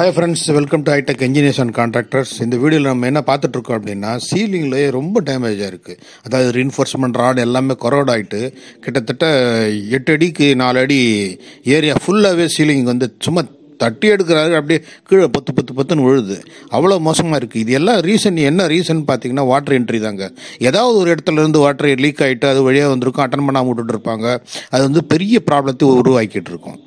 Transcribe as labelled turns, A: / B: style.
A: hi friends welcome to iTech engineers and contractors இந்த வீடியோவில் நம்ம என்ன பார்த்துட்ருக்கோம் அப்படின்னா சீலிங்லேயே ரொம்ப டேமேஜாக இருக்குது அதாவது ரின்ஃபோர்ஸ்மெண்ட் ராடு எல்லாமே கொரோட் ஆகிட்டு கிட்டத்தட்ட எட்டு அடிக்கு நாலு அடி ஏரியா ஃபுல்லாகவே சீலிங் வந்து சும்மா தட்டி எடுக்கிறாரு அப்படியே கீழே பத்து பத்து பத்துன்னு விழுது அவ்வளோ மோசமாக இருக்குது இது எல்லாம் ரீசன் என்ன ரீசன் பார்த்தீங்கன்னா வாட்டர் என்ட்ரி தாங்க ஏதாவது ஒரு இடத்துல இருந்து வாட்டர் லீக் ஆகிட்டு அது வழியாக வந்திருக்கும் அட்டன் பண்ணாமல் விட்டுட்டு இருப்பாங்க அது வந்து பெரிய ப்ராப்ளத்தை உருவாக்கிட்டு இருக்கும்